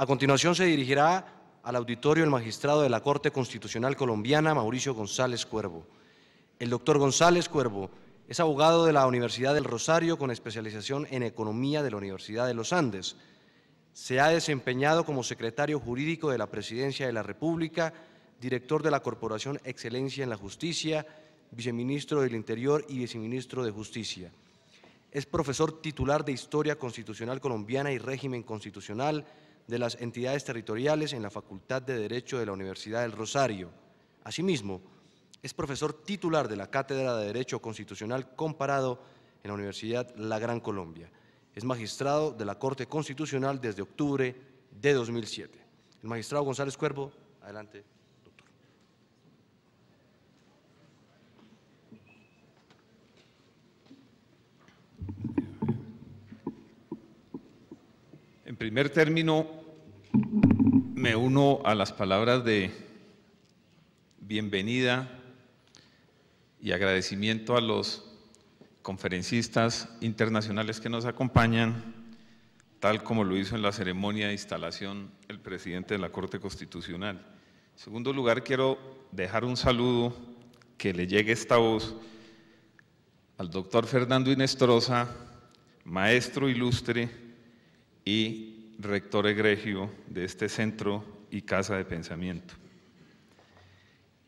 A continuación se dirigirá al auditorio el magistrado de la Corte Constitucional Colombiana, Mauricio González Cuervo. El doctor González Cuervo es abogado de la Universidad del Rosario con especialización en Economía de la Universidad de los Andes. Se ha desempeñado como secretario jurídico de la Presidencia de la República, director de la Corporación Excelencia en la Justicia, viceministro del Interior y viceministro de Justicia. Es profesor titular de Historia Constitucional Colombiana y Régimen Constitucional, de las entidades territoriales en la Facultad de Derecho de la Universidad del Rosario. Asimismo, es profesor titular de la Cátedra de Derecho Constitucional Comparado en la Universidad La Gran Colombia. Es magistrado de la Corte Constitucional desde octubre de 2007. El magistrado González Cuervo, adelante. En primer término, me uno a las palabras de bienvenida y agradecimiento a los conferencistas internacionales que nos acompañan, tal como lo hizo en la ceremonia de instalación el presidente de la Corte Constitucional. En segundo lugar, quiero dejar un saludo que le llegue esta voz al doctor Fernando Inestrosa, maestro ilustre y rector egregio de este centro y casa de pensamiento.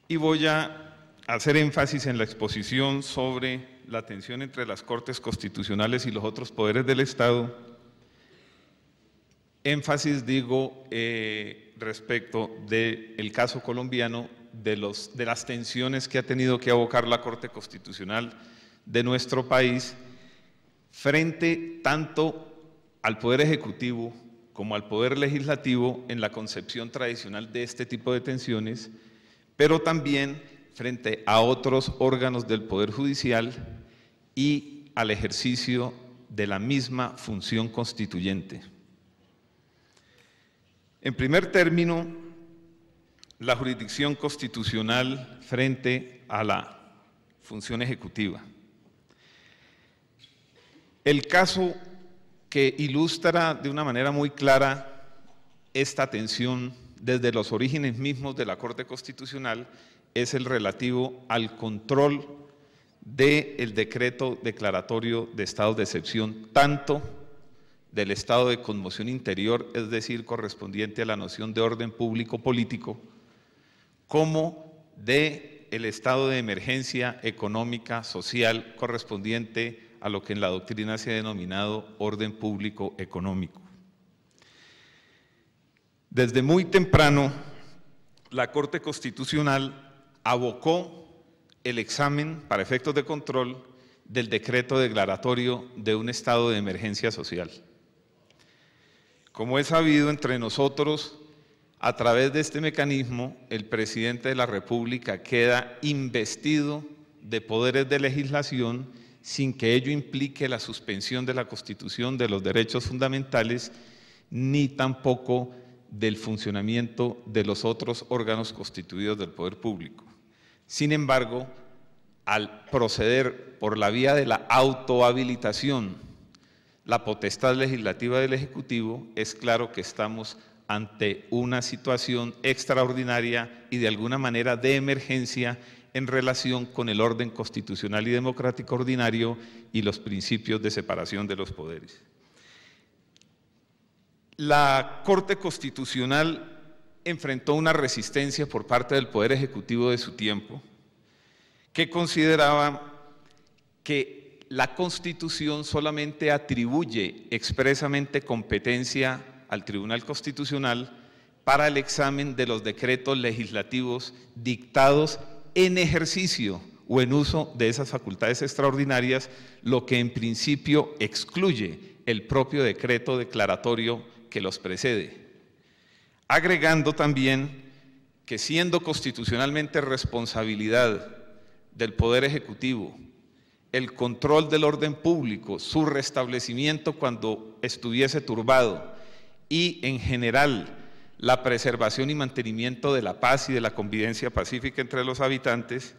Y voy a hacer énfasis en la exposición sobre la tensión entre las cortes constitucionales y los otros poderes del Estado. Énfasis, digo, eh, respecto del caso colombiano, de, los, de las tensiones que ha tenido que abocar la Corte Constitucional de nuestro país frente tanto al Poder Ejecutivo como al Poder Legislativo en la concepción tradicional de este tipo de tensiones, pero también frente a otros órganos del Poder Judicial y al ejercicio de la misma función constituyente. En primer término, la jurisdicción constitucional frente a la función ejecutiva. El caso que ilustra de una manera muy clara esta tensión desde los orígenes mismos de la Corte Constitucional es el relativo al control del decreto declaratorio de estado de excepción, tanto del estado de conmoción interior, es decir, correspondiente a la noción de orden público político, como de el estado de emergencia económica, social, correspondiente a lo que en la doctrina se ha denominado orden público económico. Desde muy temprano, la Corte Constitucional abocó el examen para efectos de control del decreto declaratorio de un estado de emergencia social. Como es sabido entre nosotros, a través de este mecanismo, el presidente de la República queda investido de poderes de legislación sin que ello implique la suspensión de la Constitución de los derechos fundamentales, ni tampoco del funcionamiento de los otros órganos constituidos del poder público. Sin embargo, al proceder por la vía de la autohabilitación, la potestad legislativa del Ejecutivo, es claro que estamos ante una situación extraordinaria y de alguna manera de emergencia en relación con el orden constitucional y democrático ordinario y los principios de separación de los poderes. La Corte Constitucional enfrentó una resistencia por parte del Poder Ejecutivo de su tiempo, que consideraba que la Constitución solamente atribuye expresamente competencia al Tribunal Constitucional para el examen de los decretos legislativos dictados en ejercicio o en uso de esas facultades extraordinarias, lo que en principio excluye el propio decreto declaratorio que los precede. Agregando también que siendo constitucionalmente responsabilidad del Poder Ejecutivo, el control del orden público, su restablecimiento cuando estuviese turbado y en general la preservación y mantenimiento de la paz y de la convivencia pacífica entre los habitantes,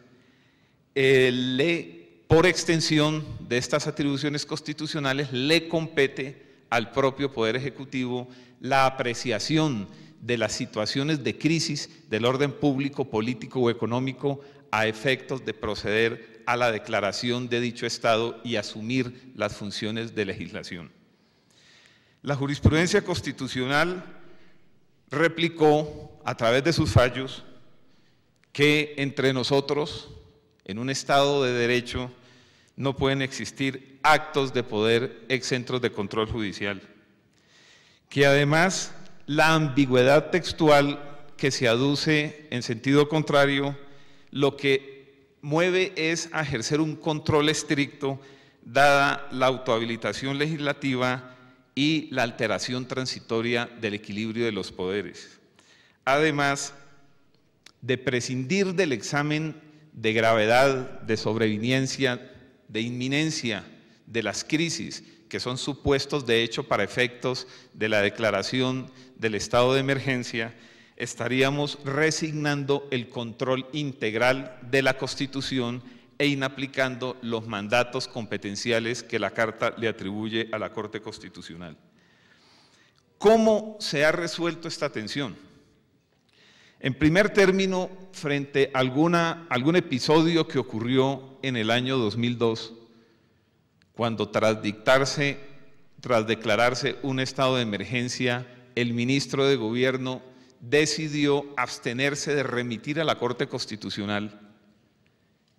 eh, le, por extensión de estas atribuciones constitucionales, le compete al propio Poder Ejecutivo la apreciación de las situaciones de crisis del orden público, político o económico a efectos de proceder a la declaración de dicho Estado y asumir las funciones de legislación. La jurisprudencia constitucional replicó a través de sus fallos que entre nosotros, en un Estado de derecho, no pueden existir actos de poder exentos de control judicial. Que además la ambigüedad textual que se aduce en sentido contrario, lo que mueve es a ejercer un control estricto, dada la autohabilitación legislativa y la alteración transitoria del equilibrio de los poderes. Además de prescindir del examen de gravedad, de sobrevivencia, de inminencia de las crisis, que son supuestos de hecho para efectos de la declaración del estado de emergencia, estaríamos resignando el control integral de la Constitución e inaplicando los mandatos competenciales que la Carta le atribuye a la Corte Constitucional. ¿Cómo se ha resuelto esta tensión? En primer término, frente a algún episodio que ocurrió en el año 2002, cuando tras dictarse, tras declararse un estado de emergencia, el ministro de Gobierno decidió abstenerse de remitir a la Corte Constitucional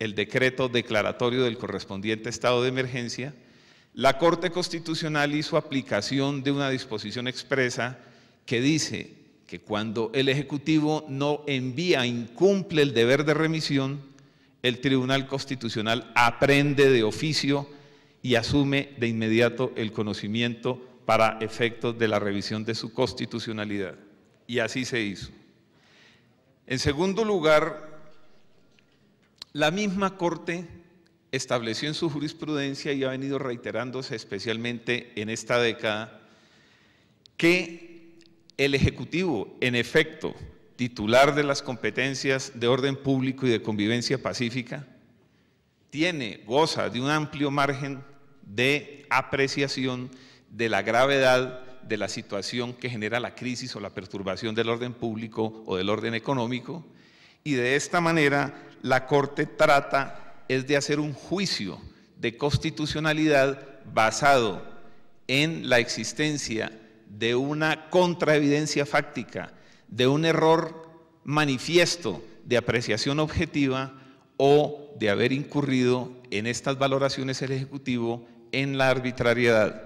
el decreto declaratorio del correspondiente estado de emergencia, la Corte Constitucional hizo aplicación de una disposición expresa que dice que cuando el Ejecutivo no envía, incumple el deber de remisión, el Tribunal Constitucional aprende de oficio y asume de inmediato el conocimiento para efectos de la revisión de su constitucionalidad. Y así se hizo. En segundo lugar, la misma Corte estableció en su jurisprudencia y ha venido reiterándose especialmente en esta década que el Ejecutivo, en efecto, titular de las competencias de orden público y de convivencia pacífica, tiene, goza de un amplio margen de apreciación de la gravedad de la situación que genera la crisis o la perturbación del orden público o del orden económico y de esta manera la Corte trata es de hacer un juicio de constitucionalidad basado en la existencia de una contraevidencia fáctica, de un error manifiesto de apreciación objetiva o de haber incurrido en estas valoraciones el Ejecutivo en la arbitrariedad.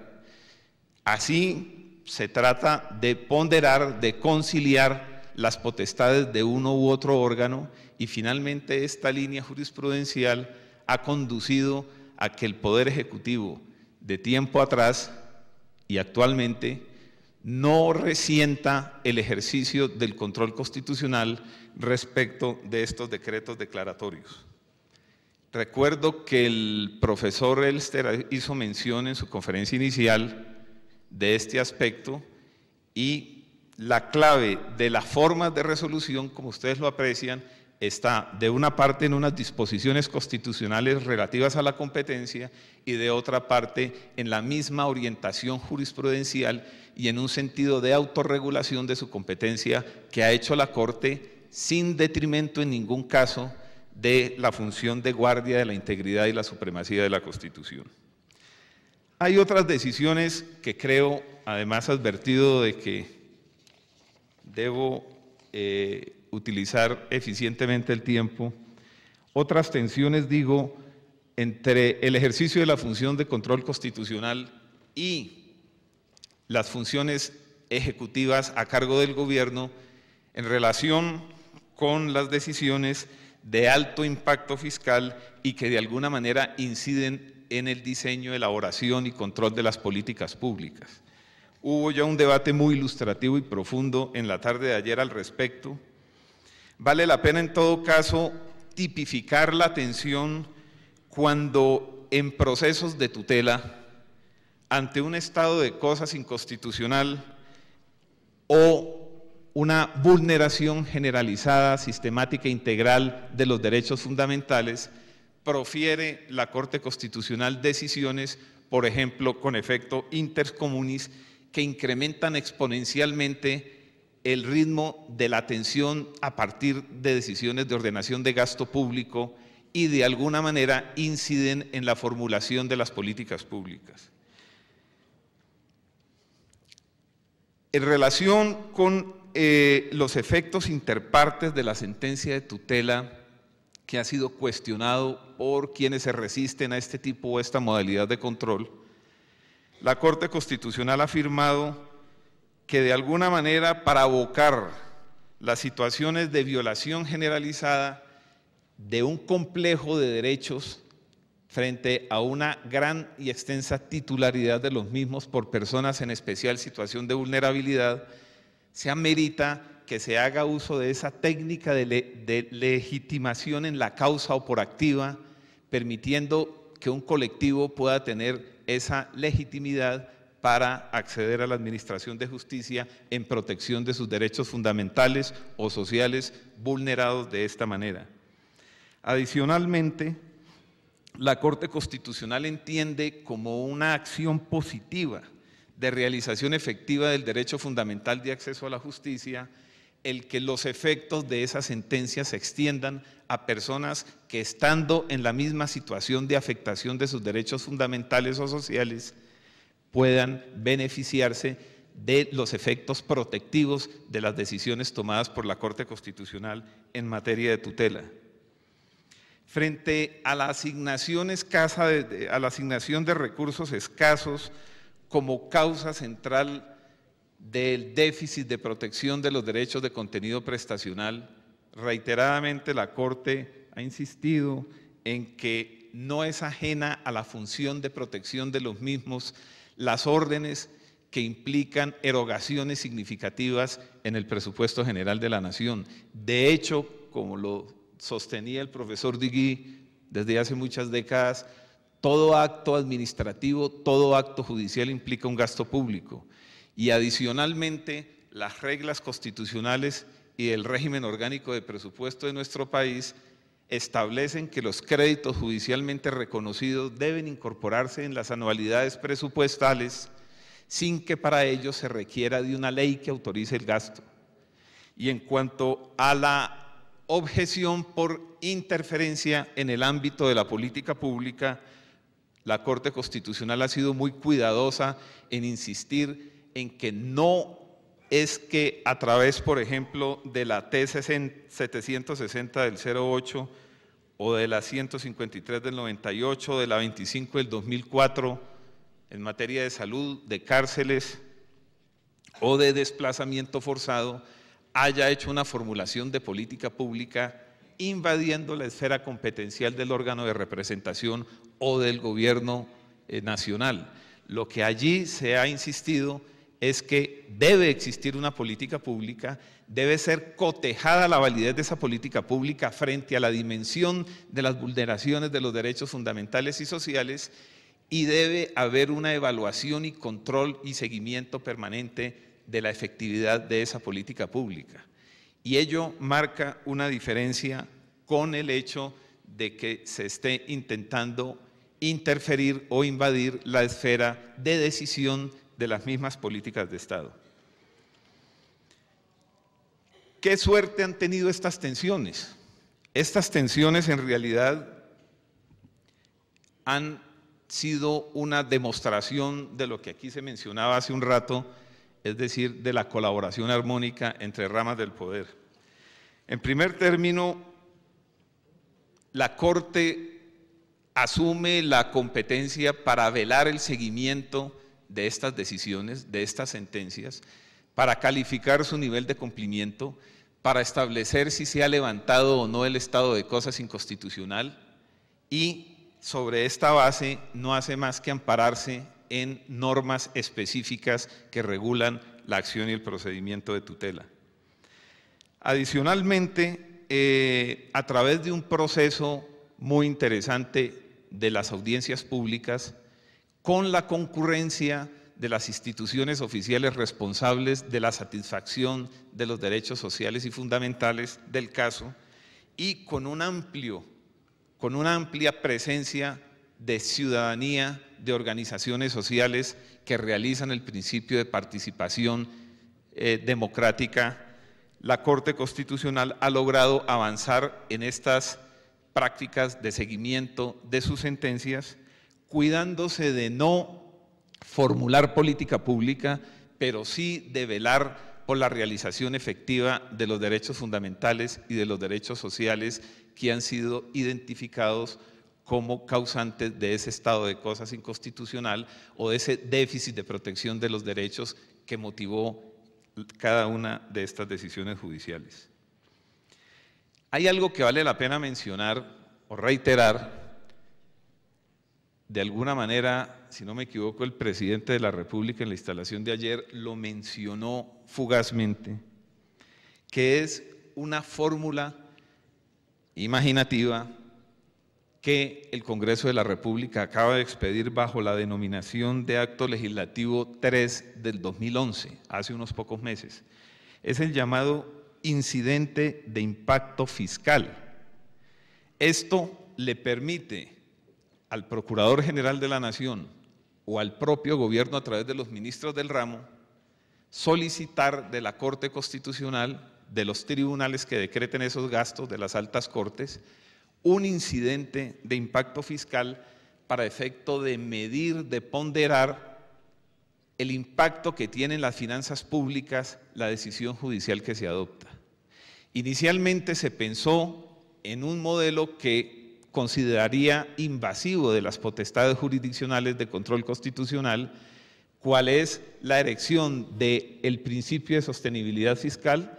Así se trata de ponderar, de conciliar las potestades de uno u otro órgano y finalmente esta línea jurisprudencial ha conducido a que el Poder Ejecutivo de tiempo atrás y actualmente no resienta el ejercicio del control constitucional respecto de estos decretos declaratorios. Recuerdo que el profesor Elster hizo mención en su conferencia inicial de este aspecto y la clave de las formas de resolución, como ustedes lo aprecian, está de una parte en unas disposiciones constitucionales relativas a la competencia y de otra parte en la misma orientación jurisprudencial y en un sentido de autorregulación de su competencia que ha hecho la Corte sin detrimento en ningún caso de la función de guardia de la integridad y la supremacía de la Constitución. Hay otras decisiones que creo, además advertido de que debo eh, utilizar eficientemente el tiempo. Otras tensiones, digo, entre el ejercicio de la función de control constitucional y las funciones ejecutivas a cargo del gobierno en relación con las decisiones de alto impacto fiscal y que de alguna manera inciden en el diseño, elaboración y control de las políticas públicas. Hubo ya un debate muy ilustrativo y profundo en la tarde de ayer al respecto. Vale la pena en todo caso tipificar la atención cuando en procesos de tutela, ante un estado de cosas inconstitucional o una vulneración generalizada, sistemática, integral de los derechos fundamentales, profiere la Corte Constitucional decisiones, por ejemplo, con efecto intercomunis, que incrementan exponencialmente el ritmo de la atención a partir de decisiones de ordenación de gasto público y de alguna manera inciden en la formulación de las políticas públicas. En relación con eh, los efectos interpartes de la sentencia de tutela que ha sido cuestionado por quienes se resisten a este tipo o esta modalidad de control, la Corte Constitucional ha afirmado que de alguna manera para abocar las situaciones de violación generalizada de un complejo de derechos frente a una gran y extensa titularidad de los mismos por personas en especial situación de vulnerabilidad, se amerita que se haga uso de esa técnica de, de legitimación en la causa o por activa, permitiendo que un colectivo pueda tener esa legitimidad para acceder a la Administración de Justicia en protección de sus derechos fundamentales o sociales vulnerados de esta manera. Adicionalmente, la Corte Constitucional entiende como una acción positiva de realización efectiva del derecho fundamental de acceso a la justicia el que los efectos de esa sentencia se extiendan a personas que estando en la misma situación de afectación de sus derechos fundamentales o sociales, puedan beneficiarse de los efectos protectivos de las decisiones tomadas por la Corte Constitucional en materia de tutela. Frente a la asignación, escasa de, a la asignación de recursos escasos como causa central del déficit de protección de los derechos de contenido prestacional, reiteradamente la Corte ha insistido en que no es ajena a la función de protección de los mismos las órdenes que implican erogaciones significativas en el presupuesto general de la nación. De hecho, como lo sostenía el profesor Digui desde hace muchas décadas, todo acto administrativo, todo acto judicial implica un gasto público. Y adicionalmente, las reglas constitucionales y el régimen orgánico de presupuesto de nuestro país establecen que los créditos judicialmente reconocidos deben incorporarse en las anualidades presupuestales sin que para ello se requiera de una ley que autorice el gasto. Y en cuanto a la objeción por interferencia en el ámbito de la política pública, la Corte Constitucional ha sido muy cuidadosa en insistir en que no es que a través, por ejemplo, de la T760 del 08 o de la 153 del 98, de la 25 del 2004, en materia de salud, de cárceles o de desplazamiento forzado, haya hecho una formulación de política pública invadiendo la esfera competencial del órgano de representación o del gobierno eh, nacional. Lo que allí se ha insistido es que debe existir una política pública, debe ser cotejada la validez de esa política pública frente a la dimensión de las vulneraciones de los derechos fundamentales y sociales y debe haber una evaluación y control y seguimiento permanente de la efectividad de esa política pública. Y ello marca una diferencia con el hecho de que se esté intentando interferir o invadir la esfera de decisión de las mismas políticas de Estado. ¿Qué suerte han tenido estas tensiones? Estas tensiones en realidad han sido una demostración de lo que aquí se mencionaba hace un rato, es decir, de la colaboración armónica entre ramas del poder. En primer término, la Corte asume la competencia para velar el seguimiento de estas decisiones, de estas sentencias, para calificar su nivel de cumplimiento, para establecer si se ha levantado o no el estado de cosas inconstitucional y sobre esta base no hace más que ampararse en normas específicas que regulan la acción y el procedimiento de tutela. Adicionalmente, eh, a través de un proceso muy interesante de las audiencias públicas, con la concurrencia de las instituciones oficiales responsables de la satisfacción de los derechos sociales y fundamentales del caso y con una amplia presencia de ciudadanía, de organizaciones sociales que realizan el principio de participación eh, democrática, la Corte Constitucional ha logrado avanzar en estas prácticas de seguimiento de sus sentencias cuidándose de no formular política pública, pero sí de velar por la realización efectiva de los derechos fundamentales y de los derechos sociales que han sido identificados como causantes de ese estado de cosas inconstitucional o de ese déficit de protección de los derechos que motivó cada una de estas decisiones judiciales. Hay algo que vale la pena mencionar o reiterar de alguna manera, si no me equivoco, el presidente de la República en la instalación de ayer lo mencionó fugazmente, que es una fórmula imaginativa que el Congreso de la República acaba de expedir bajo la denominación de Acto Legislativo 3 del 2011, hace unos pocos meses. Es el llamado incidente de impacto fiscal. Esto le permite al Procurador General de la Nación o al propio gobierno a través de los ministros del ramo solicitar de la Corte Constitucional, de los tribunales que decreten esos gastos, de las altas cortes, un incidente de impacto fiscal para efecto de medir, de ponderar el impacto que tienen las finanzas públicas la decisión judicial que se adopta. Inicialmente se pensó en un modelo que consideraría invasivo de las potestades jurisdiccionales de control constitucional, cuál es la erección del el principio de sostenibilidad fiscal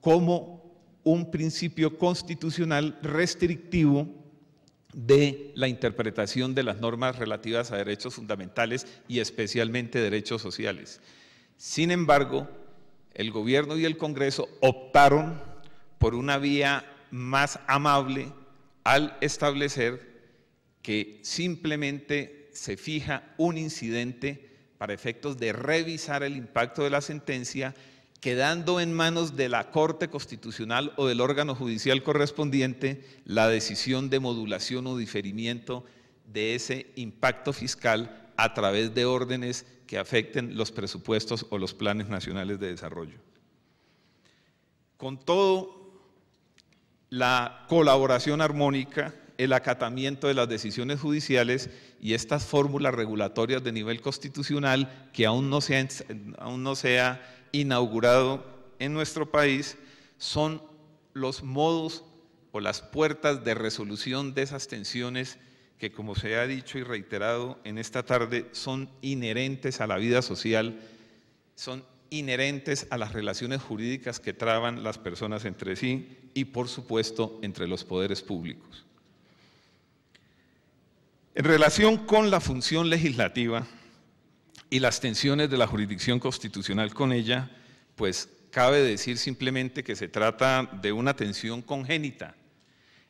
como un principio constitucional restrictivo de la interpretación de las normas relativas a derechos fundamentales y especialmente derechos sociales. Sin embargo, el gobierno y el Congreso optaron por una vía más amable al establecer que simplemente se fija un incidente para efectos de revisar el impacto de la sentencia, quedando en manos de la Corte Constitucional o del órgano judicial correspondiente la decisión de modulación o diferimiento de ese impacto fiscal a través de órdenes que afecten los presupuestos o los planes nacionales de desarrollo. Con todo la colaboración armónica, el acatamiento de las decisiones judiciales y estas fórmulas regulatorias de nivel constitucional que aún no, se ha, no inaugurado en nuestro país son los modos o las puertas de resolución de esas tensiones que, como se ha dicho y reiterado en esta tarde, son inherentes a la vida social, son inherentes a las relaciones jurídicas que traban las personas entre sí y, por supuesto, entre los poderes públicos. En relación con la función legislativa y las tensiones de la jurisdicción constitucional con ella, pues cabe decir simplemente que se trata de una tensión congénita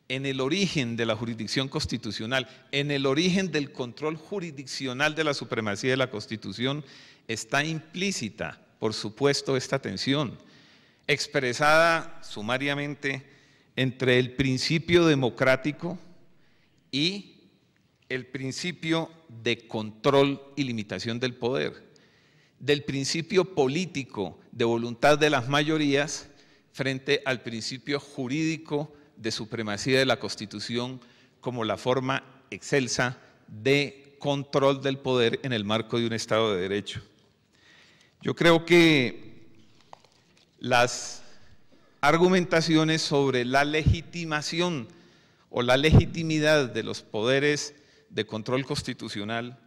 en el origen de la jurisdicción constitucional, en el origen del control jurisdiccional de la supremacía de la Constitución, está implícita por supuesto, esta tensión, expresada sumariamente entre el principio democrático y el principio de control y limitación del poder, del principio político de voluntad de las mayorías frente al principio jurídico de supremacía de la Constitución como la forma excelsa de control del poder en el marco de un Estado de Derecho. Yo creo que las argumentaciones sobre la legitimación o la legitimidad de los poderes de control constitucional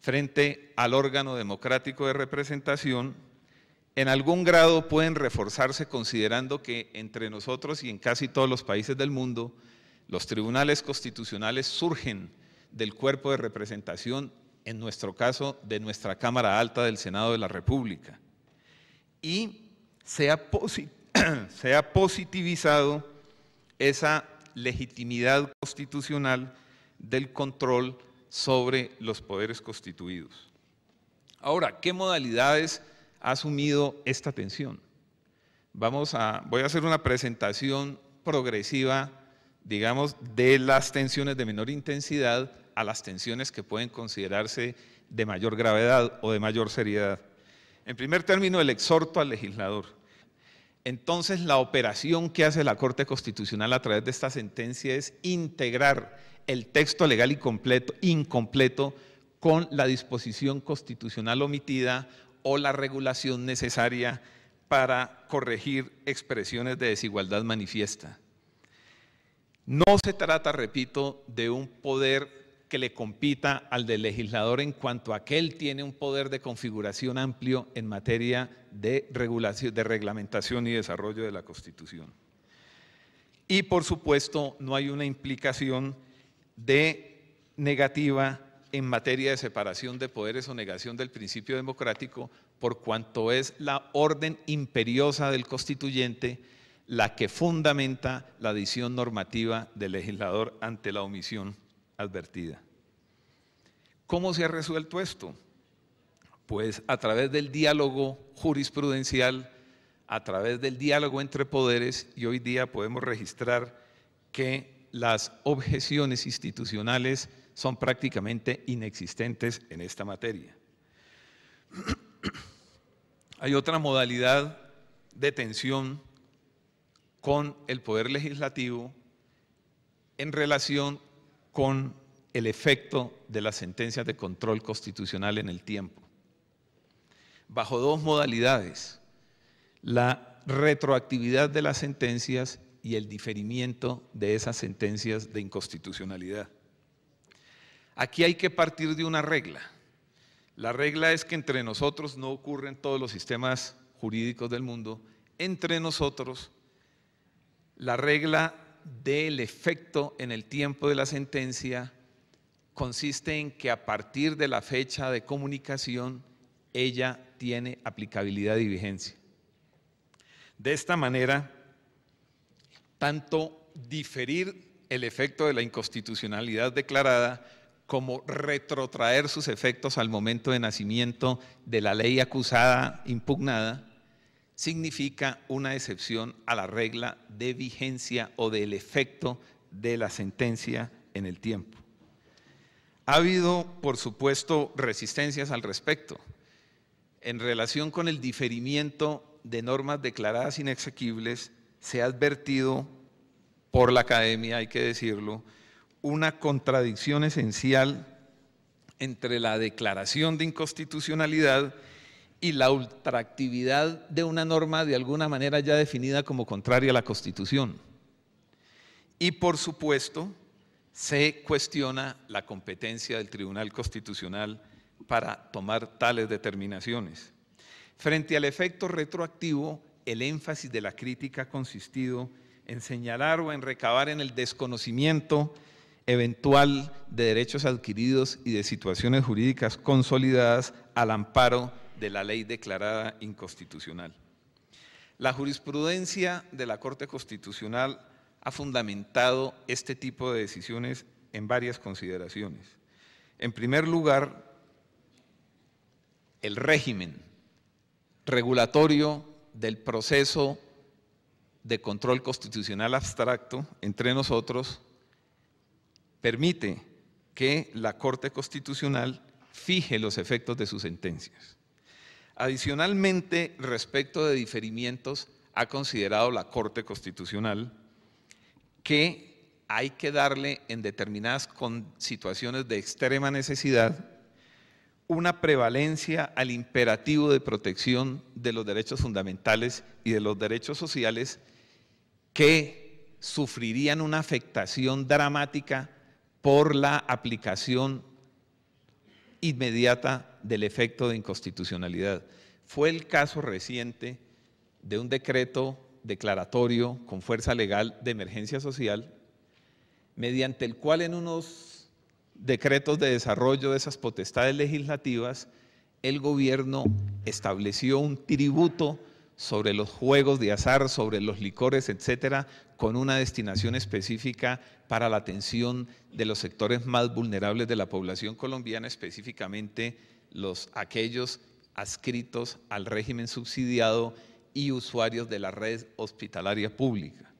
frente al órgano democrático de representación, en algún grado pueden reforzarse considerando que entre nosotros y en casi todos los países del mundo, los tribunales constitucionales surgen del cuerpo de representación en nuestro caso, de nuestra Cámara Alta del Senado de la República, y se ha, positivizado esa legitimidad constitucional del control sobre los poderes constituidos. Ahora, ¿qué modalidades ha asumido esta tensión? Vamos a, voy a hacer una presentación progresiva, digamos, de las tensiones de menor intensidad a las tensiones que pueden considerarse de mayor gravedad o de mayor seriedad. En primer término, el exhorto al legislador. Entonces, la operación que hace la Corte Constitucional a través de esta sentencia es integrar el texto legal incompleto con la disposición constitucional omitida o la regulación necesaria para corregir expresiones de desigualdad manifiesta. No se trata, repito, de un poder que le compita al del legislador en cuanto a que él tiene un poder de configuración amplio en materia de, regulación, de reglamentación y desarrollo de la Constitución. Y por supuesto, no hay una implicación de negativa en materia de separación de poderes o negación del principio democrático, por cuanto es la orden imperiosa del constituyente la que fundamenta la adición normativa del legislador ante la omisión advertida. ¿Cómo se ha resuelto esto? Pues a través del diálogo jurisprudencial, a través del diálogo entre poderes y hoy día podemos registrar que las objeciones institucionales son prácticamente inexistentes en esta materia. Hay otra modalidad de tensión con el poder legislativo en relación con el efecto de las sentencias de control constitucional en el tiempo, bajo dos modalidades, la retroactividad de las sentencias y el diferimiento de esas sentencias de inconstitucionalidad. Aquí hay que partir de una regla. La regla es que entre nosotros no ocurren todos los sistemas jurídicos del mundo, entre nosotros la regla del efecto en el tiempo de la sentencia consiste en que a partir de la fecha de comunicación ella tiene aplicabilidad y vigencia. De esta manera, tanto diferir el efecto de la inconstitucionalidad declarada como retrotraer sus efectos al momento de nacimiento de la ley acusada, impugnada, significa una excepción a la regla de vigencia o del efecto de la sentencia en el tiempo. Ha habido, por supuesto, resistencias al respecto en relación con el diferimiento de normas declaradas inexequibles, se ha advertido por la academia, hay que decirlo, una contradicción esencial entre la declaración de inconstitucionalidad y la ultraactividad de una norma de alguna manera ya definida como contraria a la Constitución. Y por supuesto, se cuestiona la competencia del Tribunal Constitucional para tomar tales determinaciones. Frente al efecto retroactivo, el énfasis de la crítica ha consistido en señalar o en recabar en el desconocimiento eventual de derechos adquiridos y de situaciones jurídicas consolidadas al amparo de la ley declarada inconstitucional. La jurisprudencia de la Corte Constitucional ha fundamentado este tipo de decisiones en varias consideraciones. En primer lugar, el régimen regulatorio del proceso de control constitucional abstracto entre nosotros permite que la Corte Constitucional fije los efectos de sus sentencias. Adicionalmente, respecto de diferimientos, ha considerado la Corte Constitucional que hay que darle en determinadas situaciones de extrema necesidad una prevalencia al imperativo de protección de los derechos fundamentales y de los derechos sociales que sufrirían una afectación dramática por la aplicación inmediata del efecto de inconstitucionalidad. Fue el caso reciente de un decreto declaratorio con fuerza legal de emergencia social, mediante el cual en unos decretos de desarrollo de esas potestades legislativas, el gobierno estableció un tributo sobre los juegos de azar, sobre los licores, etcétera, con una destinación específica para la atención de los sectores más vulnerables de la población colombiana, específicamente los aquellos adscritos al régimen subsidiado y usuarios de la red hospitalaria pública.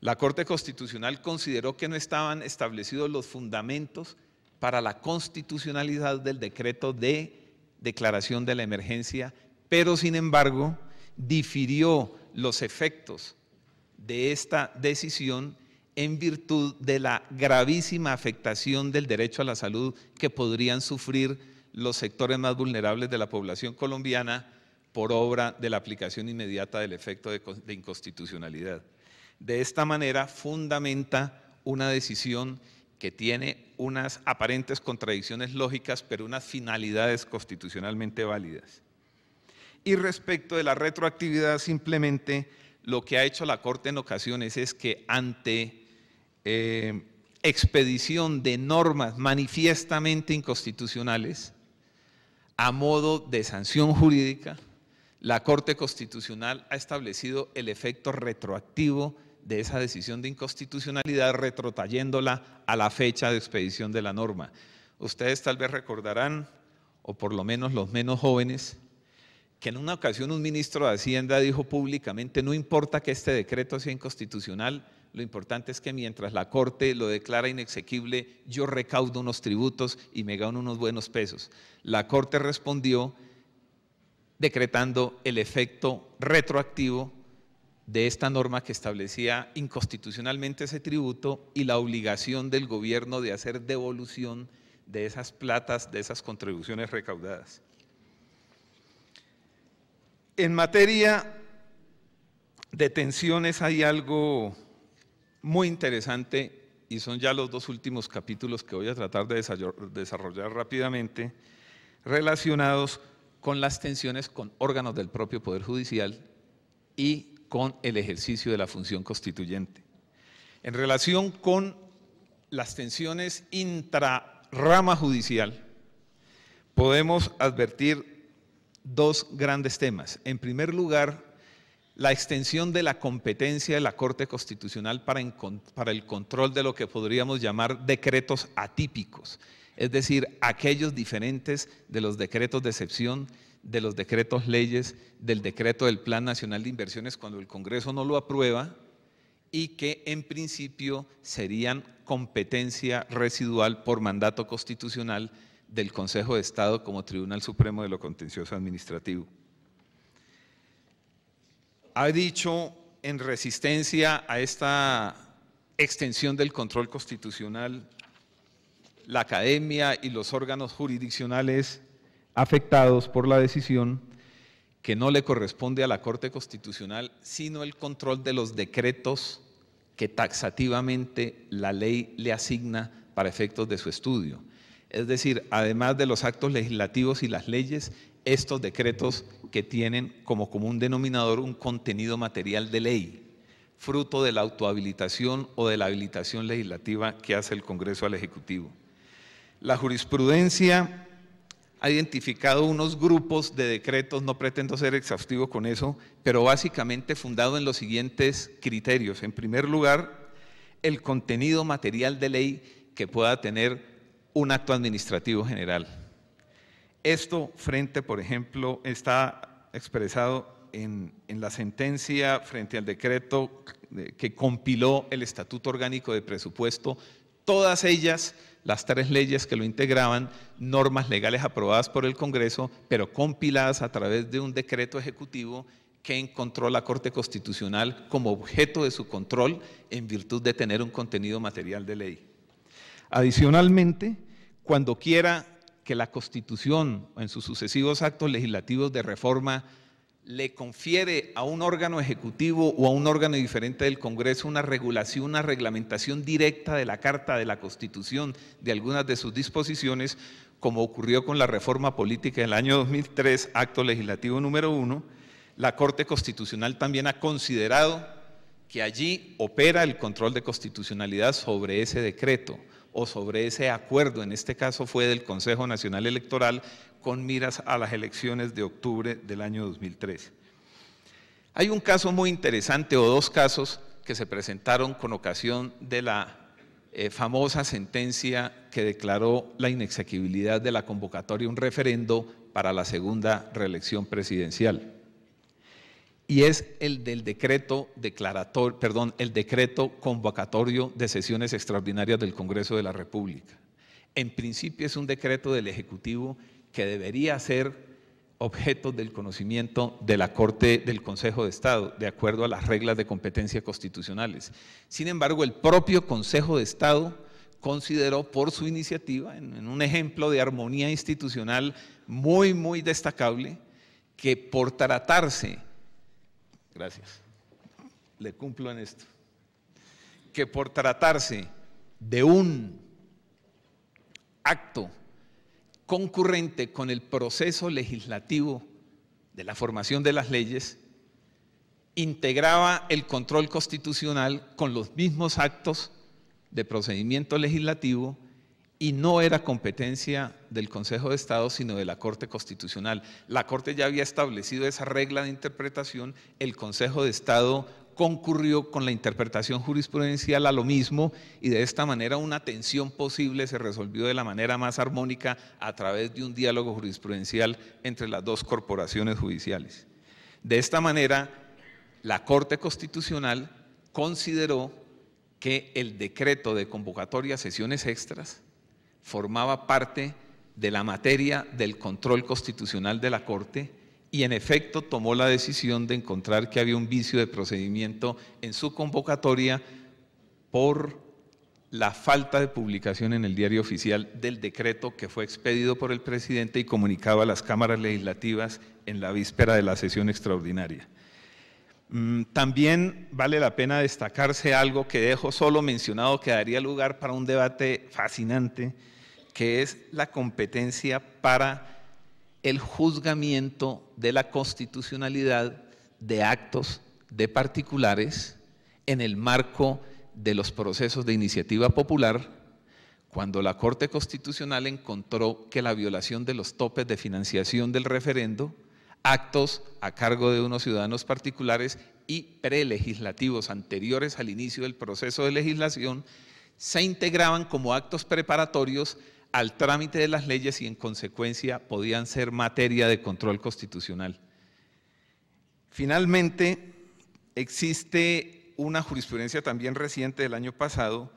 La Corte Constitucional consideró que no estaban establecidos los fundamentos para la constitucionalidad del decreto de declaración de la emergencia, pero sin embargo, difirió los efectos de esta decisión en virtud de la gravísima afectación del derecho a la salud que podrían sufrir los sectores más vulnerables de la población colombiana por obra de la aplicación inmediata del efecto de, inconstitucionalidad. De esta manera fundamenta una decisión que tiene unas aparentes contradicciones lógicas, pero unas finalidades constitucionalmente válidas. Y respecto de la retroactividad, simplemente lo que ha hecho la Corte en ocasiones es que ante eh, expedición de normas manifiestamente inconstitucionales, a modo de sanción jurídica, la Corte Constitucional ha establecido el efecto retroactivo de esa decisión de inconstitucionalidad, retrotayéndola a la fecha de expedición de la norma. Ustedes tal vez recordarán, o por lo menos los menos jóvenes, que en una ocasión un ministro de Hacienda dijo públicamente, no importa que este decreto sea inconstitucional, lo importante es que mientras la Corte lo declara inexequible, yo recaudo unos tributos y me gano unos buenos pesos. La Corte respondió decretando el efecto retroactivo de esta norma que establecía inconstitucionalmente ese tributo y la obligación del gobierno de hacer devolución de esas platas, de esas contribuciones recaudadas en materia de tensiones hay algo muy interesante y son ya los dos últimos capítulos que voy a tratar de desarrollar rápidamente relacionados con las tensiones con órganos del propio Poder Judicial y con el ejercicio de la función constituyente. En relación con las tensiones intrarama judicial, podemos advertir dos grandes temas. En primer lugar, la extensión de la competencia de la Corte Constitucional para, el control de lo que podríamos llamar decretos atípicos, es decir, aquellos diferentes de los decretos de excepción, de los decretos leyes, del decreto del Plan Nacional de Inversiones cuando el Congreso no lo aprueba y que en principio serían competencia residual por mandato constitucional del Consejo de Estado como Tribunal Supremo de lo Contencioso Administrativo. Ha dicho en resistencia a esta extensión del control constitucional la academia y los órganos jurisdiccionales afectados por la decisión que no le corresponde a la Corte Constitucional, sino el control de los decretos que taxativamente la ley le asigna para efectos de su estudio. Es decir, además de los actos legislativos y las leyes, estos decretos que tienen como común denominador un contenido material de ley, fruto de la autohabilitación o de la habilitación legislativa que hace el Congreso al Ejecutivo. La jurisprudencia ha identificado unos grupos de decretos, no pretendo ser exhaustivo con eso, pero básicamente fundado en los siguientes criterios. En primer lugar, el contenido material de ley que pueda tener un acto administrativo general. Esto frente, por ejemplo, está expresado en, en, la sentencia frente al decreto que compiló el Estatuto Orgánico de Presupuesto, todas ellas, las tres leyes que lo integraban, normas legales aprobadas por el Congreso, pero compiladas a través de un decreto ejecutivo que encontró la Corte Constitucional como objeto de su control en virtud de tener un contenido material de ley. Adicionalmente, cuando quiera que la Constitución, en sus sucesivos actos legislativos de reforma, le confiere a un órgano ejecutivo o a un órgano diferente del Congreso una regulación, una reglamentación directa de la Carta de la Constitución de algunas de sus disposiciones, como ocurrió con la reforma política en el año 2003, acto legislativo número uno, la Corte Constitucional también ha considerado que allí opera el control de constitucionalidad sobre ese decreto o sobre ese acuerdo, en este caso fue del Consejo Nacional Electoral, con miras a las elecciones de octubre del año 2013. Hay un caso muy interesante o dos casos que se presentaron con ocasión de la eh, famosa sentencia que declaró la inexequibilidad de la convocatoria un referendo para la segunda reelección presidencial y es el del decreto declaratorio, perdón, el decreto convocatorio de sesiones extraordinarias del Congreso de la República. En principio es un decreto del Ejecutivo que debería ser objeto del conocimiento de la Corte del Consejo de Estado, de acuerdo a las reglas de competencia constitucionales. Sin embargo, el propio Consejo de Estado consideró por su iniciativa, en, en un ejemplo de armonía institucional muy, muy destacable, que por tratarse Gracias. Le cumplo en esto. Que por tratarse de un acto concurrente con el proceso legislativo de la formación de las leyes, integraba el control constitucional con los mismos actos de procedimiento legislativo y no era competencia del Consejo de Estado, sino de la Corte Constitucional. La Corte ya había establecido esa regla de interpretación, el Consejo de Estado concurrió con la interpretación jurisprudencial a lo mismo y de esta manera una tensión posible se resolvió de la manera más armónica a través de un diálogo jurisprudencial entre las dos corporaciones judiciales. De esta manera, la Corte Constitucional consideró que el decreto de convocatoria a sesiones extras formaba parte de la materia del control constitucional de la Corte y en efecto tomó la decisión de encontrar que había un vicio de procedimiento en su convocatoria por la falta de publicación en el diario oficial del decreto que fue expedido por el presidente y comunicado a las cámaras legislativas en la víspera de la sesión extraordinaria. Mm, también vale la pena destacarse algo que dejo solo mencionado que daría lugar para un debate fascinante, que es la competencia para el juzgamiento de la constitucionalidad de actos de particulares en el marco de los procesos de iniciativa popular, cuando la Corte Constitucional encontró que la violación de los topes de financiación del referendo actos a cargo de unos ciudadanos particulares y prelegislativos anteriores al inicio del proceso de legislación se integraban como actos preparatorios al trámite de las leyes y en consecuencia podían ser materia de control constitucional. Finalmente, existe una jurisprudencia también reciente del año pasado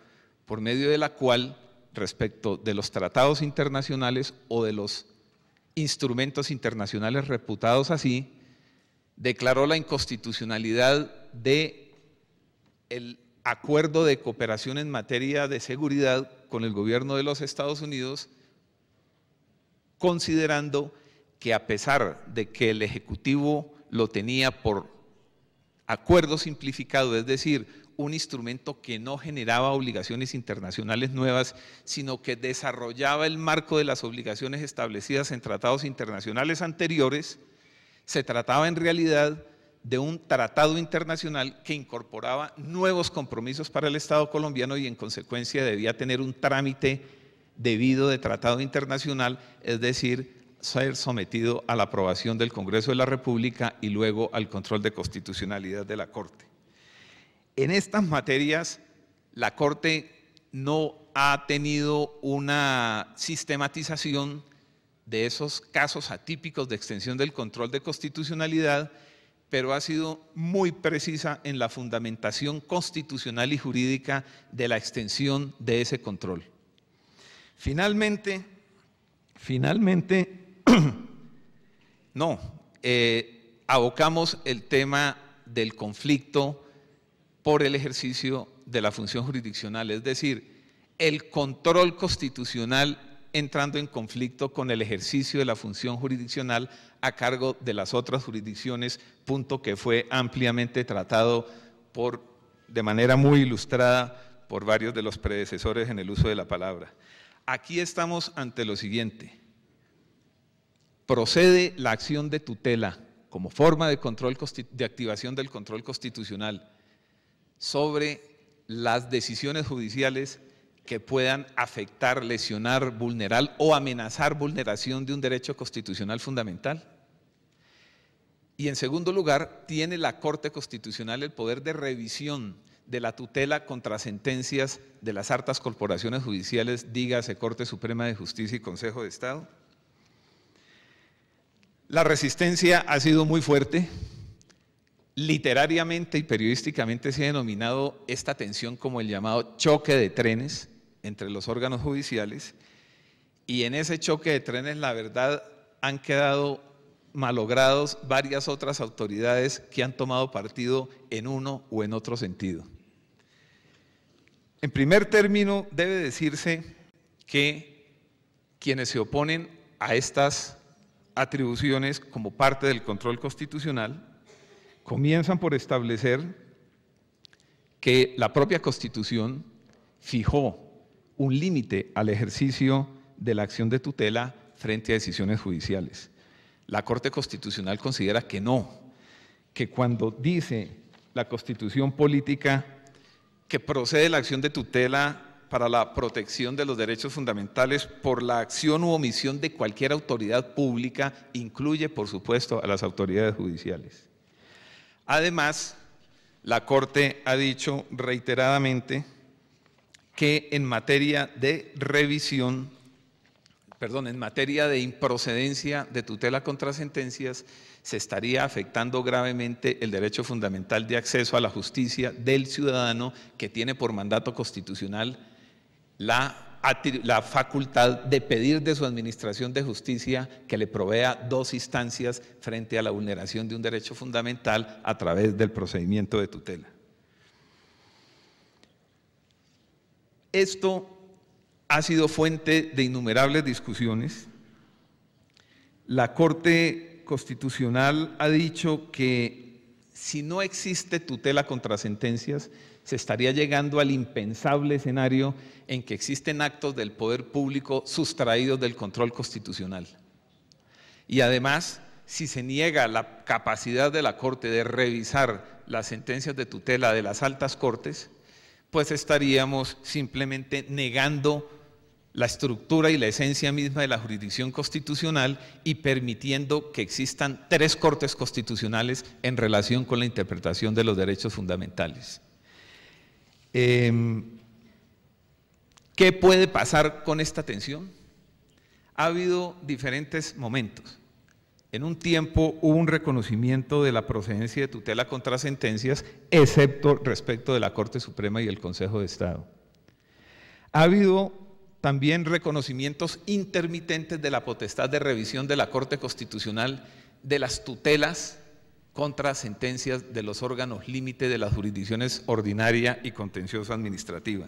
por medio de la cual respecto de los tratados internacionales o de los instrumentos internacionales reputados así, declaró la inconstitucionalidad de el acuerdo de cooperación en materia de seguridad con el gobierno de los Estados Unidos, considerando que a pesar de que el Ejecutivo lo tenía por acuerdo simplificado, es decir, un instrumento que no generaba obligaciones internacionales nuevas, sino que desarrollaba el marco de las obligaciones establecidas en tratados internacionales anteriores, se trataba en realidad de un tratado internacional que incorporaba nuevos compromisos para el Estado colombiano y en consecuencia debía tener un trámite debido de tratado internacional, es decir, ser sometido a la aprobación del Congreso de la República y luego al control de constitucionalidad de la Corte en estas materias la Corte no ha tenido una sistematización de esos casos atípicos de extensión del control de constitucionalidad, pero ha sido muy precisa en la fundamentación constitucional y jurídica de la extensión de ese control. Finalmente, finalmente, no, eh, abocamos el tema del conflicto por el ejercicio de la función jurisdiccional, es decir, el control constitucional entrando en conflicto con el ejercicio de la función jurisdiccional a cargo de las otras jurisdicciones, punto que fue ampliamente tratado por, de manera muy ilustrada por varios de los predecesores en el uso de la palabra. Aquí estamos ante lo siguiente. Procede la acción de tutela como forma de, control, de activación del control constitucional sobre las decisiones judiciales que puedan afectar, lesionar, vulnerar o amenazar vulneración de un derecho constitucional fundamental. Y en segundo lugar, tiene la Corte Constitucional el poder de revisión de la tutela contra sentencias de las hartas corporaciones judiciales, dígase Corte Suprema de Justicia y Consejo de Estado. La resistencia ha sido muy fuerte, Literariamente y periodísticamente se ha denominado esta tensión como el llamado choque de trenes entre los órganos judiciales y en ese choque de trenes la verdad han quedado malogrados varias otras autoridades que han tomado partido en uno o en otro sentido. En primer término, debe decirse que quienes se oponen a estas atribuciones como parte del control constitucional comienzan por establecer que la propia Constitución fijó un límite al ejercicio de la acción de tutela frente a decisiones judiciales. La Corte Constitucional considera que no, que cuando dice la Constitución política que procede la acción de tutela para la protección de los derechos fundamentales por la acción u omisión de cualquier autoridad pública, incluye por supuesto a las autoridades judiciales. Además, la Corte ha dicho reiteradamente que en materia de revisión, perdón, en materia de improcedencia de tutela contra sentencias, se estaría afectando gravemente el derecho fundamental de acceso a la justicia del ciudadano que tiene por mandato constitucional la la facultad de pedir de su Administración de Justicia que le provea dos instancias frente a la vulneración de un derecho fundamental a través del procedimiento de tutela. Esto ha sido fuente de innumerables discusiones. La Corte Constitucional ha dicho que si no existe tutela contra sentencias, se estaría llegando al impensable escenario en que existen actos del poder público sustraídos del control constitucional. Y además, si se niega la capacidad de la Corte de revisar las sentencias de tutela de las altas Cortes, pues estaríamos simplemente negando la estructura y la esencia misma de la jurisdicción constitucional y permitiendo que existan tres cortes constitucionales en relación con la interpretación de los derechos fundamentales. Em, ¿Qué puede pasar con esta tensión? Ha habido diferentes momentos. En un tiempo hubo un reconocimiento de la procedencia de tutela contra sentencias, excepto respecto de la Corte Suprema y el Consejo de Estado. Ha habido también reconocimientos intermitentes de la potestad de revisión de la Corte Constitucional de las tutelas contra sentencias de los órganos límite de las jurisdicciones ordinaria y contencioso administrativa.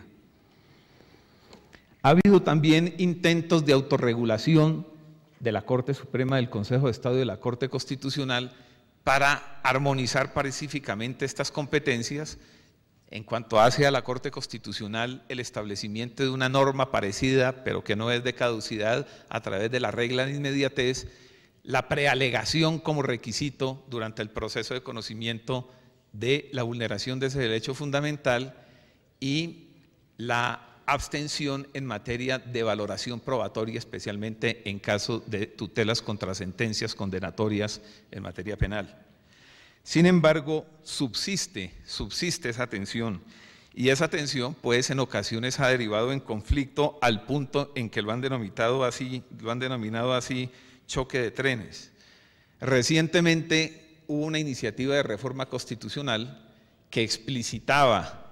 Ha habido también intentos de autorregulación de la Corte Suprema del Consejo de Estado y de la Corte Constitucional para armonizar pacíficamente estas competencias. En cuanto hace a la Corte Constitucional el establecimiento de una norma parecida, pero que no es de caducidad, a través de la regla de inmediatez, la prealegación como requisito durante el proceso de conocimiento de la vulneración de ese derecho fundamental y la abstención en materia de valoración probatoria, especialmente en caso de tutelas contra sentencias condenatorias en materia penal. Sin embargo, subsiste, subsiste esa tensión y esa tensión pues en ocasiones ha derivado en conflicto al punto en que lo han denominado así, lo han denominado así choque de trenes. Recientemente hubo una iniciativa de reforma constitucional que explicitaba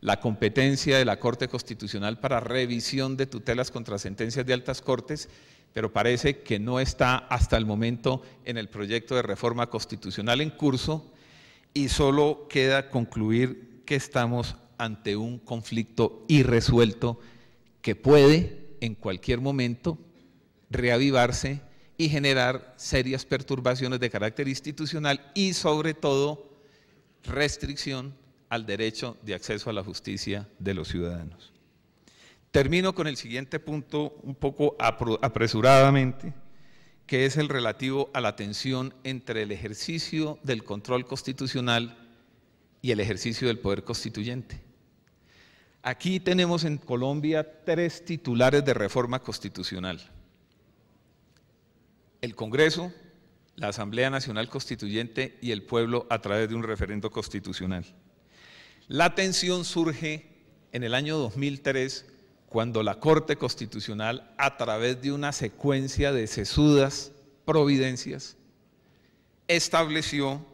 la competencia de la Corte Constitucional para revisión de tutelas contra sentencias de altas cortes, pero parece que no está hasta el momento en el proyecto de reforma constitucional en curso y solo queda concluir que estamos ante un conflicto irresuelto que puede en cualquier momento reavivarse y generar serias perturbaciones de carácter institucional y sobre todo restricción al derecho de acceso a la justicia de los ciudadanos. Termino con el siguiente punto un poco apresuradamente, que es el relativo a la tensión entre el ejercicio del control constitucional y el ejercicio del poder constituyente. Aquí tenemos en Colombia tres titulares de reforma constitucional el Congreso, la Asamblea Nacional Constituyente y el pueblo a través de un referendo constitucional. La tensión surge en el año 2003 cuando la Corte Constitucional, a través de una secuencia de sesudas providencias, estableció,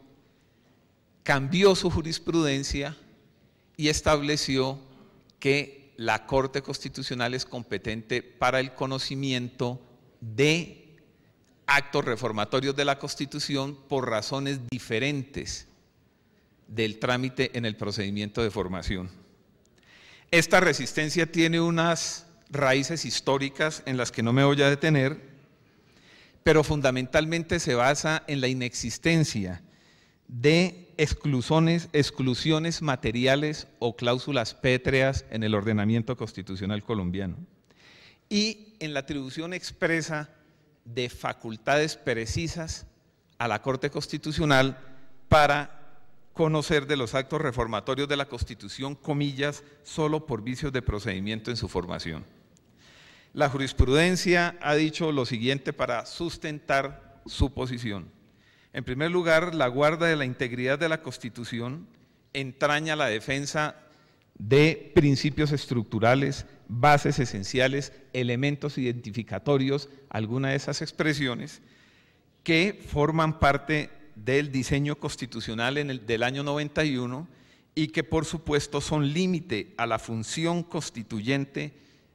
cambió su jurisprudencia y estableció que la Corte Constitucional es competente para el conocimiento de actos reformatorios de la Constitución por razones diferentes del trámite en el procedimiento de formación. Esta resistencia tiene unas raíces históricas en las que no me voy a detener, pero fundamentalmente se basa en la inexistencia de exclusiones, exclusiones materiales o cláusulas pétreas en el ordenamiento constitucional colombiano y en la atribución expresa de facultades precisas a la Corte Constitucional para conocer de los actos reformatorios de la Constitución, comillas, solo por vicios de procedimiento en su formación. La jurisprudencia ha dicho lo siguiente para sustentar su posición. En primer lugar, la guarda de la integridad de la Constitución entraña la defensa de principios estructurales, bases esenciales, elementos identificatorios, alguna de esas expresiones que forman parte del diseño constitucional del año 91 y que por supuesto son límite a la función constituyente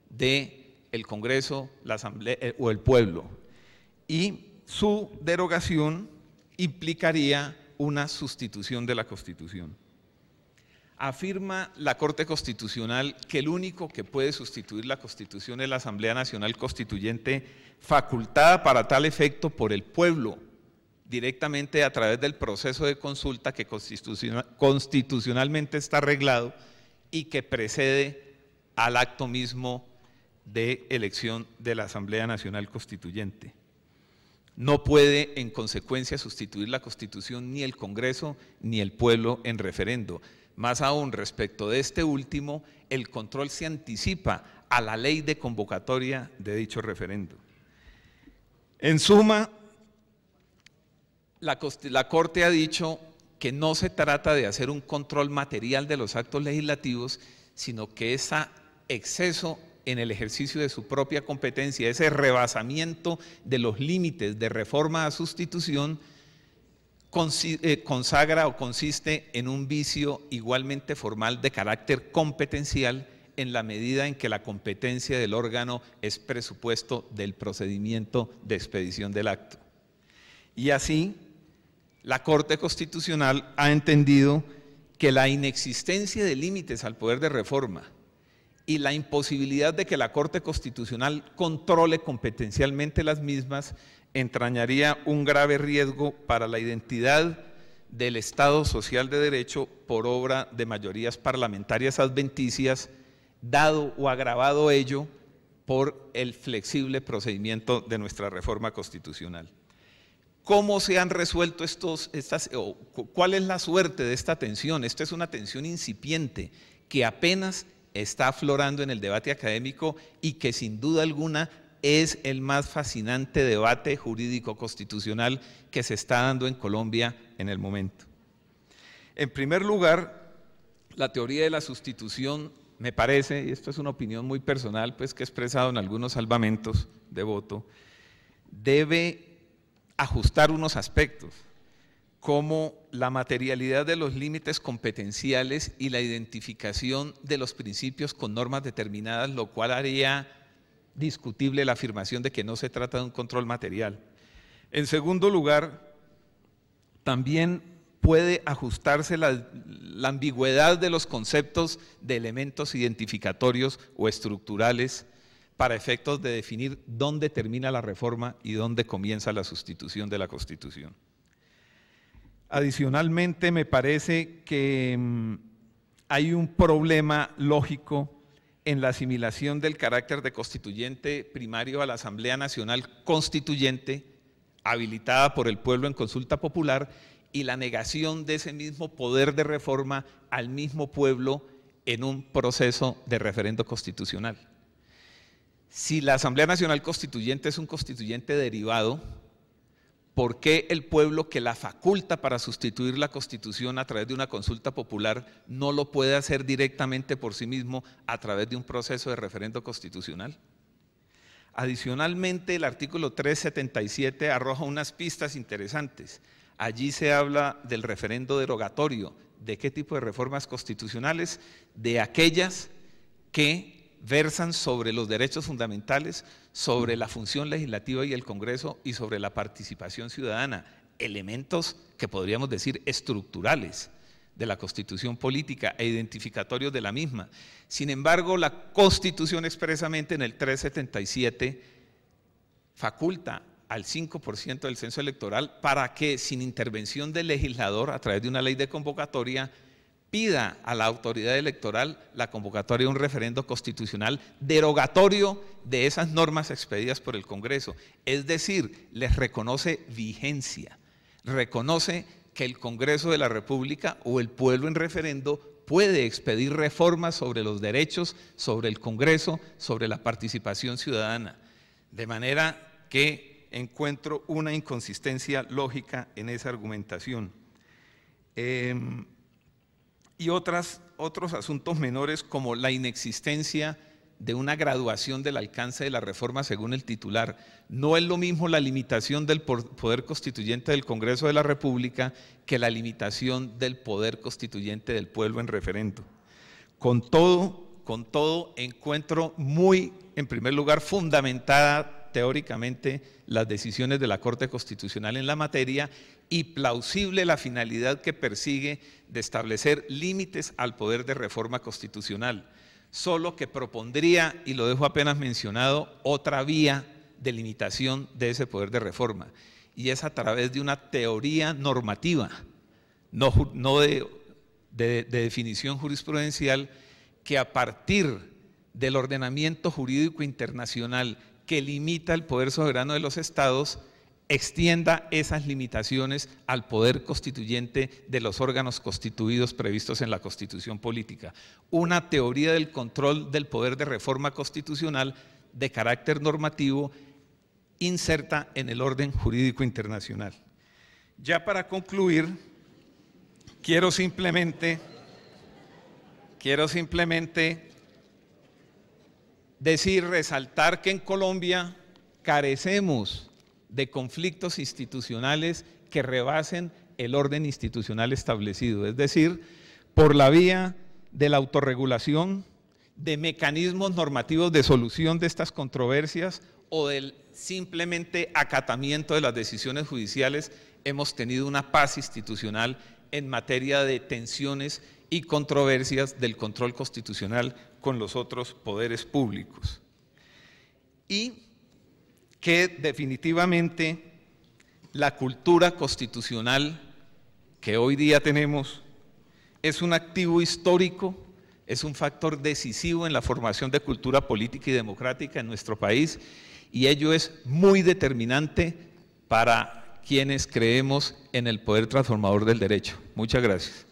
de el Congreso la Asamblea, eh, o el pueblo. Y su derogación implicaría una sustitución de la Constitución afirma la Corte Constitucional que el único que puede sustituir la Constitución es la Asamblea Nacional Constituyente, facultada para tal efecto por el pueblo, directamente a través del proceso de consulta que constitucionalmente está arreglado y que precede al acto mismo de elección de la Asamblea Nacional Constituyente. No puede, en consecuencia, sustituir la Constitución ni el Congreso ni el pueblo en referendo. Más aún respecto de este último, el control se anticipa a la ley de convocatoria de dicho referendo. En suma, la, la, Corte ha dicho que no se trata de hacer un control material de los actos legislativos, sino que ese exceso en el ejercicio de su propia competencia, ese rebasamiento de los límites de reforma a sustitución, eh, consagra o consiste en un vicio igualmente formal de carácter competencial en la medida en que la competencia del órgano es presupuesto del procedimiento de expedición del acto. Y así, la Corte Constitucional ha entendido que la inexistencia de límites al poder de reforma y la imposibilidad de que la Corte Constitucional controle competencialmente las mismas entrañaría un grave riesgo para la identidad del Estado Social de Derecho por obra de mayorías parlamentarias adventicias, dado o agravado ello por el flexible procedimiento de nuestra reforma constitucional. ¿Cómo se han resuelto estos, estas, o cuál es la suerte de esta tensión? Esta es una tensión incipiente que apenas está aflorando en el debate académico y que sin duda alguna es el más fascinante debate jurídico constitucional que se está dando en Colombia en el momento. En primer lugar, la teoría de la sustitución me parece, y esto es una opinión muy personal, pues que he expresado en algunos salvamentos de voto, debe ajustar unos aspectos, como la materialidad de los límites competenciales y la identificación de los principios con normas determinadas, lo cual haría discutible la afirmación de que no se trata de un control material. En segundo lugar, también puede ajustarse la, ambigüedad de los conceptos de elementos identificatorios o estructurales para efectos de definir dónde termina la reforma y dónde comienza la sustitución de la Constitución. Adicionalmente, me parece que mm, hay un problema lógico en la asimilación del carácter de constituyente primario a la Asamblea Nacional Constituyente, habilitada por el pueblo en consulta popular, y la negación de ese mismo poder de reforma al mismo pueblo en un proceso de referendo constitucional. Si la Asamblea Nacional Constituyente es un constituyente derivado, ¿por qué el pueblo que la faculta para sustituir la constitución a través de una consulta popular no lo puede hacer directamente por sí mismo a través de un proceso de referendo constitucional? Adicionalmente, el artículo 377 arroja unas pistas interesantes. Allí se habla del referendo derogatorio. ¿De qué tipo de reformas constitucionales? De aquellas que versan sobre los derechos fundamentales sobre la función legislativa y el Congreso y sobre la participación ciudadana, elementos que podríamos decir estructurales de la constitución política e identificatorios de la misma. Sin embargo, la constitución expresamente en el 377 faculta al 5% del censo electoral para que sin intervención del legislador a través de una ley de convocatoria pida a la autoridad electoral la convocatoria de un referendo constitucional derogatorio de esas normas expedidas por el Congreso. Es decir, les reconoce vigencia, reconoce que el Congreso de la República o el pueblo en referendo puede expedir reformas sobre los derechos, sobre el Congreso, sobre la participación ciudadana. De manera que encuentro una inconsistencia lógica en esa argumentación. Em, y otras, otros asuntos menores como la inexistencia de una graduación del alcance de la reforma según el titular. No es lo mismo la limitación del poder constituyente del Congreso de la República que la limitación del poder constituyente del pueblo en referendo. Con todo, con todo encuentro muy, en primer lugar, fundamentada teóricamente las decisiones de la Corte Constitucional en la materia y plausible la finalidad que persigue de establecer límites al poder de reforma constitucional, solo que propondría, y lo dejo apenas mencionado, otra vía de limitación de ese poder de reforma, y es a través de una teoría normativa, no, de definición jurisprudencial, que a partir del ordenamiento jurídico internacional que limita el poder soberano de los estados, extienda esas limitaciones al poder constituyente de los órganos constituidos previstos en la Constitución Política. Una teoría del control del poder de reforma constitucional de carácter normativo inserta en el orden jurídico internacional. Ya para concluir, quiero simplemente, quiero simplemente decir, resaltar que en Colombia carecemos de conflictos institucionales que rebasen el orden institucional establecido, es decir, por la vía de la autorregulación, de mecanismos normativos de solución de estas controversias o del simplemente acatamiento de las decisiones judiciales, hemos tenido una paz institucional en materia de tensiones y controversias del control constitucional con los otros poderes públicos. Y que definitivamente la cultura constitucional que hoy día tenemos es un activo histórico, es un factor decisivo en la formación de cultura política y democrática en nuestro país y ello es muy determinante para quienes creemos en el poder transformador del derecho. Muchas gracias.